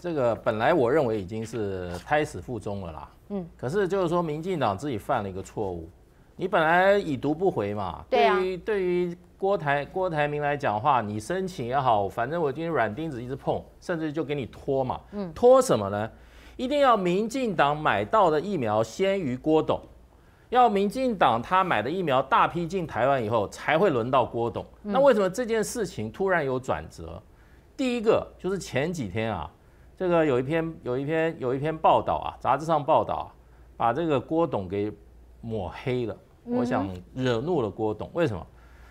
这个本来我认为已经是胎死腹中了啦。嗯，可是就是说，民进党自己犯了一个错误。你本来已读不回嘛。对于对于郭台郭台铭来讲话，你申请也好，反正我今天软钉子一直碰，甚至就给你拖嘛。嗯。拖什么呢？一定要民进党买到的疫苗先于郭董，要民进党他买的疫苗大批进台湾以后才会轮到郭董。那为什么这件事情突然有转折？第一个就是前几天啊。这个有一篇有一篇有一篇报道啊，杂志上报道，把这个郭董给抹黑了。我想惹怒了郭董，为什么？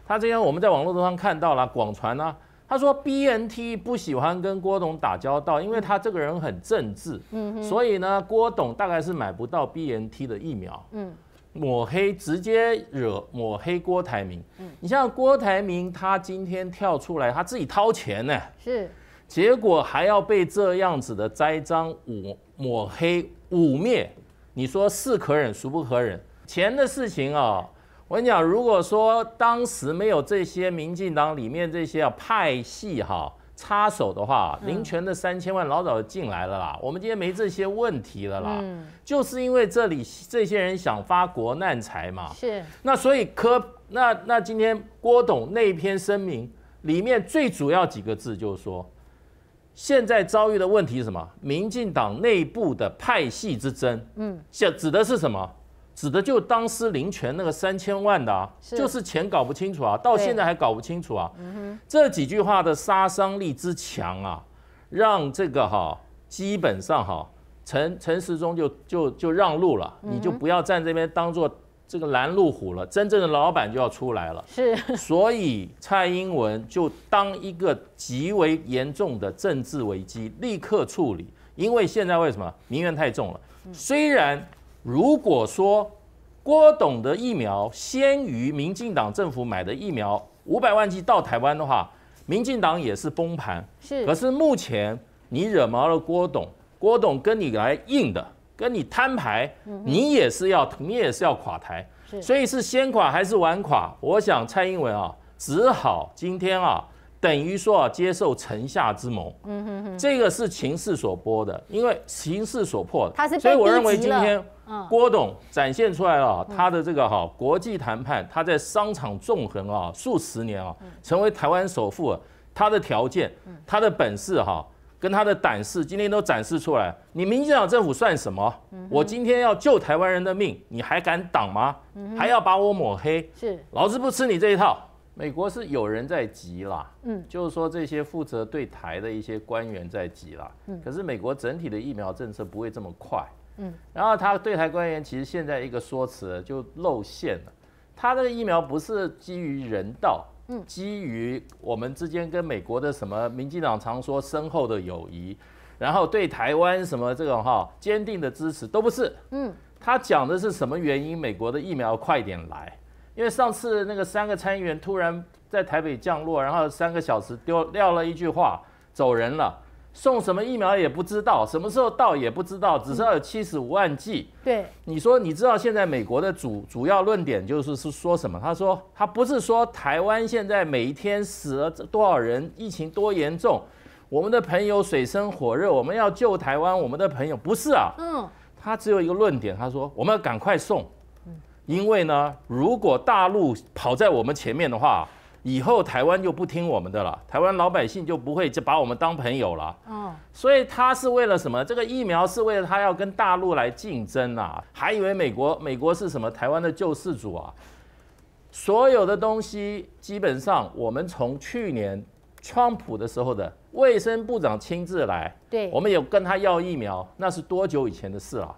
他之前我们在网络上看到了广传呢，他说 BNT 不喜欢跟郭董打交道，因为他这个人很政治。嗯所以呢，郭董大概是买不到 BNT 的疫苗。嗯。抹黑直接惹抹黑郭台铭。嗯。你像郭台铭，他今天跳出来，他自己掏钱呢。是。结果还要被这样子的栽赃污抹黑污蔑，你说是可忍孰不可忍？钱的事情啊，我跟你讲，如果说当时没有这些民进党里面这些啊派系哈插手的话，林权的三千万老早就进来了啦，我们今天没这些问题了啦。嗯，就是因为这里这些人想发国难财嘛。是。那所以科那那今天郭董那篇声明里面最主要几个字就是说。现在遭遇的问题是什么？民进党内部的派系之争，嗯，像指的是什么？指的就当时林权那个三千万的，就是钱搞不清楚啊，到现在还搞不清楚啊。这几句话的杀伤力之强啊，让这个哈，基本上哈，陈陈时中就就就让路了，你就不要站这边当做。这个拦路虎了，真正的老板就要出来了。是，所以蔡英文就当一个极为严重的政治危机立刻处理，因为现在为什么民怨太重了？虽然如果说郭董的疫苗先于民进党政府买的疫苗五百万剂到台湾的话，民进党也是崩盘。是，可是目前你惹毛了郭董，郭董跟你来硬的。跟你摊牌，你也是要，你也是要垮台，所以是先垮还是晚垮？我想蔡英文啊，只好今天啊，等于说啊，接受城下之盟，嗯哼哼，这个是情势所迫的，因为形势所迫的，他是所以我认为今天，郭董展现出来了他的这个哈，国际谈判，他在商场纵横啊，数十年啊，成为台湾首富，他的条件，他的本事哈。跟他的胆识，今天都展示出来。你民进党政府算什么？我今天要救台湾人的命，你还敢挡吗？还要把我抹黑？是，老子不吃你这一套。美国是有人在急啦，嗯，就是说这些负责对台的一些官员在急啦，嗯。可是美国整体的疫苗政策不会这么快，嗯。然后他对台官员其实现在一个说辞就露馅了，他的疫苗不是基于人道。基于我们之间跟美国的什么，民进党常说深厚的友谊，然后对台湾什么这种哈坚定的支持都不是。嗯，他讲的是什么原因？美国的疫苗快点来，因为上次那个三个参议员突然在台北降落，然后三个小时丢撂了一句话，走人了。送什么疫苗也不知道，什么时候到也不知道，只是要有七十五万剂。对，你说你知道现在美国的主主要论点就是是说什么？他说他不是说台湾现在每一天死了多少人，疫情多严重，我们的朋友水深火热，我们要救台湾，我们的朋友不是啊。嗯，他只有一个论点，他说我们要赶快送，因为呢，如果大陆跑在我们前面的话。以后台湾就不听我们的了，台湾老百姓就不会就把我们当朋友了。嗯，所以他是为了什么？这个疫苗是为了他要跟大陆来竞争啊！还以为美国美国是什么台湾的救世主啊？所有的东西基本上，我们从去年川普的时候的卫生部长亲自来，对我们有跟他要疫苗，那是多久以前的事了？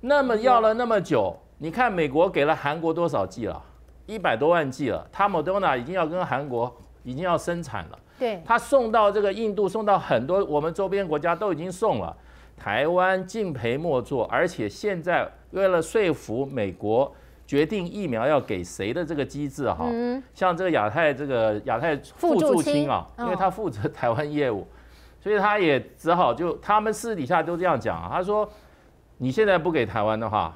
那么要了那么久，你看美国给了韩国多少剂了？一百多万剂了，他莫多娜已经要跟韩国已经要生产了，对他送到这个印度，送到很多我们周边国家都已经送了，台湾敬陪莫做，而且现在为了说服美国决定疫苗要给谁的这个机制哈，像这个亚太这个亚太付助青啊，因为他负责台湾业务，所以他也只好就他们私底下都这样讲啊，他说你现在不给台湾的话。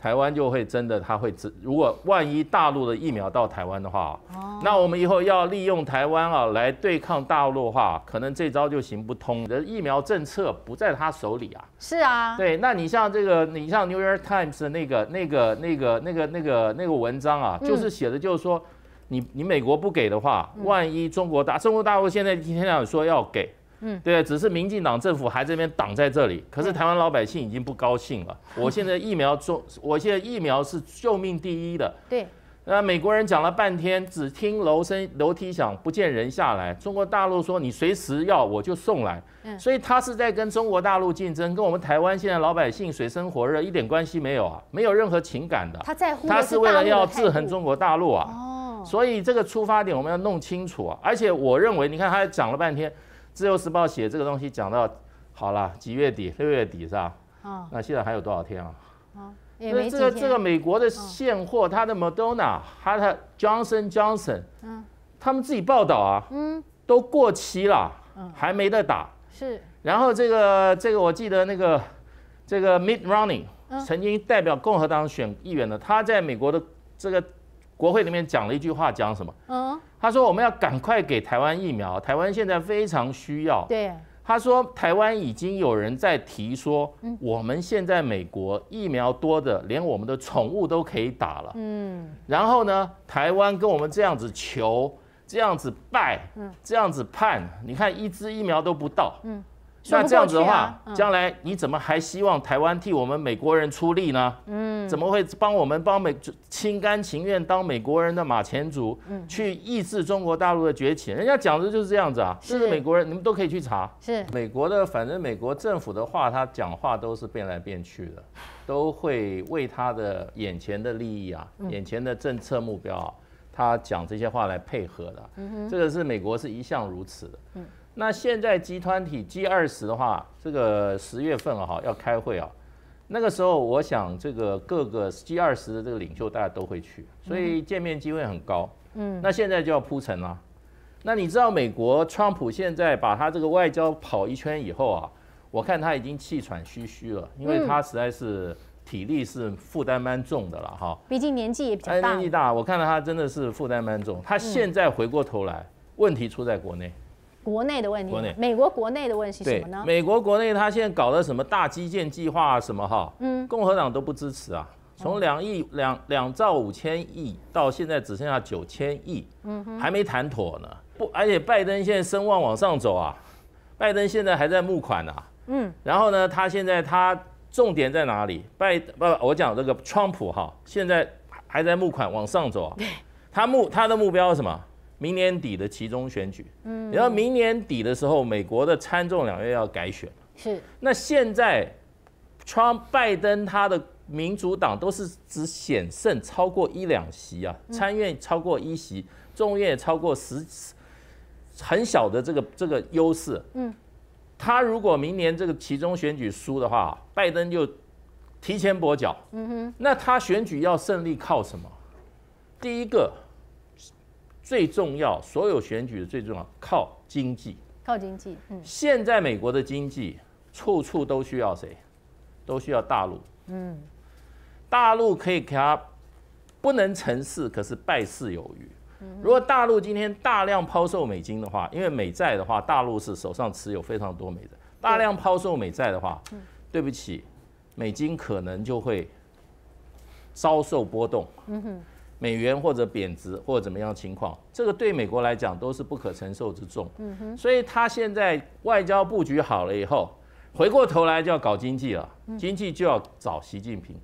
台湾就会真的，它会自如果万一大陆的疫苗到台湾的话，哦，那我们以后要利用台湾啊来对抗大陆的话，可能这招就行不通。的疫苗政策不在他手里啊？是啊，对。那你像这个，你像《New York Times》的那个、那个、那个、那个、那个、那个文章啊，就是写的，就是说你你美国不给的话，万一中国大，中国大陆现在今天讲说要给。嗯，对，只是民进党政府还这边挡在这里，可是台湾老百姓已经不高兴了。我现在疫苗做，我现在疫苗是救命第一的。对，那美国人讲了半天，只听楼声楼梯响，不见人下来。中国大陆说你随时要，我就送来。嗯，所以他是在跟中国大陆竞争，跟我们台湾现在老百姓水深火热一点关系没有啊，没有任何情感的。他在乎，他是为了要制衡中国大陆啊。哦，所以这个出发点我们要弄清楚啊。而且我认为，你看他讲了半天。自由时报写这个东西讲到，好了，几月底六月底是吧？啊，那现在还有多少天啊？啊，也没这个这个美国的现货，他的 Madonna、他的 Johnson Johnson，嗯，他们自己报道啊，嗯，都过期了，嗯，还没得打。是。然后这个这个我记得那个这个 Mitt r o n n e y 曾经代表共和党选议员的，他在美国的这个国会里面讲了一句话，讲什么？嗯。他说：“我们要赶快给台湾疫苗，台湾现在非常需要。”对，他说：“台湾已经有人在提说，我们现在美国疫苗多的，连我们的宠物都可以打了。”嗯，然后呢，台湾跟我们这样子求，这样子拜，这样子盼，你看一支疫苗都不到。嗯。那这样子的话，将来你怎么还希望台湾替我们美国人出力呢？嗯，怎么会帮我们帮美，心甘情愿当美国人的马前卒，去抑制中国大陆的崛起？人家讲的就是这样子啊。是美国人，你们都可以去查。是美国的，反正美国政府的话，他讲话都是变来变去的，都会为他的眼前的利益啊，眼前的政策目标，啊，他讲这些话来配合的。嗯这个是美国是一向如此的。嗯。那现在集团体 G 二十的话，这个十月份哈要开会啊，那个时候我想这个各个 G 二十的这个领袖大家都会去，所以见面机会很高。嗯，那现在就要铺陈了。那你知道美国川普现在把他这个外交跑一圈以后啊，我看他已经气喘吁吁了，因为他实在是体力是负担蛮重的了哈。毕竟年纪也比较大。年纪大，我看到他真的是负担蛮重。他现在回过头来，问题出在国内。国内的问题，美国国内的问题是什么呢？美国国内他现在搞的什么大基建计划什么哈？嗯，共和党都不支持啊。从两亿两两兆五千亿到现在只剩下九千亿，嗯，还没谈妥呢。不，而且拜登现在声望往上走啊。拜登现在还在募款啊。嗯，然后呢，他现在他重点在哪里？拜不，我讲这个川普哈，现在还在募款往上走。对，他目他的目标是什么？明年底的其中选举，嗯，然后明年底的时候，美国的参众两院要改选，是。那现在 t 拜登他的民主党都是只险胜，超过一两席啊，参院超过一席，众院超过十，很小的这个这个优势。嗯，他如果明年这个其中选举输的话，拜登就提前跛脚。嗯哼，那他选举要胜利靠什么？第一个。最重要，所有选举的最重要靠经济，靠经济。嗯，现在美国的经济处处都需要谁？都需要大陆。嗯，大陆可以给他不能成事，可是败事有余。如果大陆今天大量抛售美金的话，因为美债的话，大陆是手上持有非常多美债，大量抛售美债的话，对不起，美金可能就会遭受波动。嗯哼。美元或者贬值或者怎么样情况，这个对美国来讲都是不可承受之重。嗯哼，所以他现在外交布局好了以后，回过头来就要搞经济了。经济就要找习近平，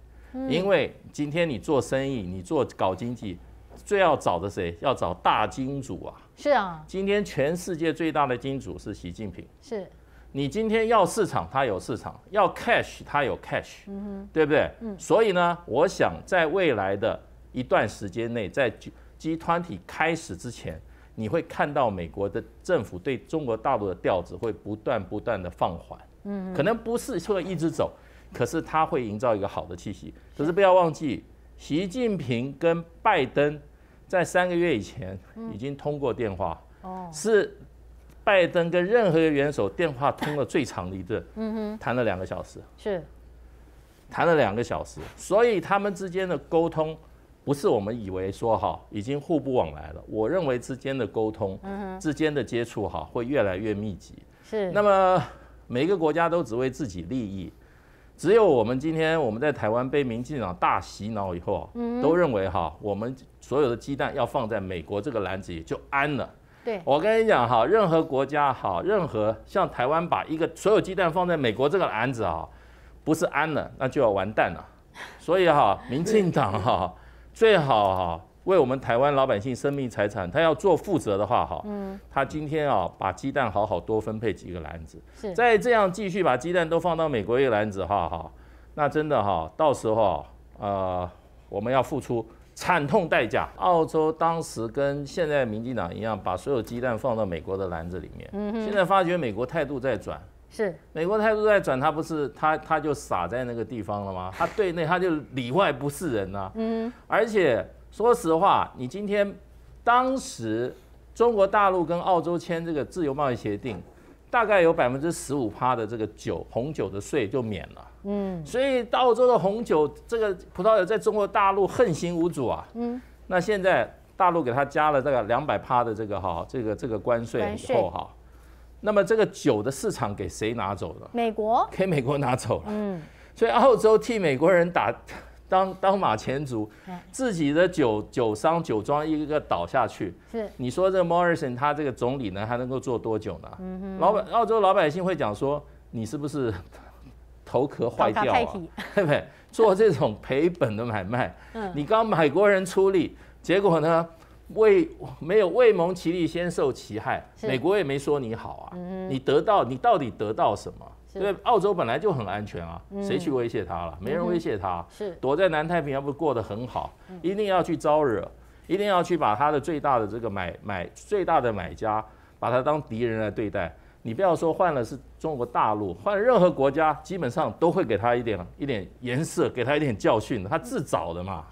因为今天你做生意，你做搞经济，最要找的谁？要找大金主啊。是啊。今天全世界最大的金主是习近平。是。你今天要市场，他有市场；要 cash，他有 cash。嗯对不对？嗯。所以呢，我想在未来的。一段时间内，在集团体开始之前，你会看到美国的政府对中国大陆的调子会不断不断的放缓。嗯，可能不是会一直走，可是它会营造一个好的气息。可是不要忘记，习近平跟拜登在三个月以前已经通过电话，哦，是拜登跟任何一个元首电话通了最长的一顿，嗯哼，谈了两个小时，是，谈了两个小时，所以他们之间的沟通。不是我们以为说哈已经互不往来了，我认为之间的沟通，嗯，之间的接触哈会越来越密集。是。那么每个国家都只为自己利益，只有我们今天我们在台湾被民进党大洗脑以后，嗯，都认为哈我们所有的鸡蛋要放在美国这个篮子里就安了。对。我跟你讲哈，任何国家哈，任何像台湾把一个所有鸡蛋放在美国这个篮子啊，不是安了，那就要完蛋了。所以哈，民进党哈。最好哈，为我们台湾老百姓生命财产，他要做负责的话哈，嗯，他今天啊，把鸡蛋好好多分配几个篮子，是，再这样继续把鸡蛋都放到美国一个篮子，哈哈，那真的哈，到时候呃，我们要付出惨痛代价。澳洲当时跟现在民进党一样，把所有鸡蛋放到美国的篮子里面，现在发觉美国态度在转。是美国态度在转，他不是他他就傻在那个地方了吗？他对内他就里外不是人呐。嗯，而且说实话，你今天当时中国大陆跟澳洲签这个自由贸易协定，大概有百分之十五趴的这个酒红酒的税就免了。嗯，所以澳洲的红酒这个葡萄酒在中国大陆横行无阻啊。嗯，那现在大陆给他加了这个两百趴的这个哈这个这个关税以后哈。那么这个酒的市场给谁拿走了？美国给美国拿走了。嗯，所以澳洲替美国人打 当当马前卒，自己的酒酒商酒庄一个个倒下去。是，你说这个 Morrison 他这个总理呢，还能够做多久呢？嗯哼，老百澳洲老百姓会讲说，你是不是 头壳坏掉啊？对不对？做这种赔本的买卖，你刚美国人出力，结果呢？未没有未蒙其利先受其害，美国也没说你好啊，你得到你到底得到什么？因以澳洲本来就很安全啊，谁去威胁他了？没人威胁他，是躲在南太平洋不过得很好，一定要去招惹，一定要去把他的最大的这个买买最大的买家，把他当敌人来对待。你不要说换了是中国大陆，换了任何国家，基本上都会给他一点一点颜色，给他一点教训的，他自找的嘛。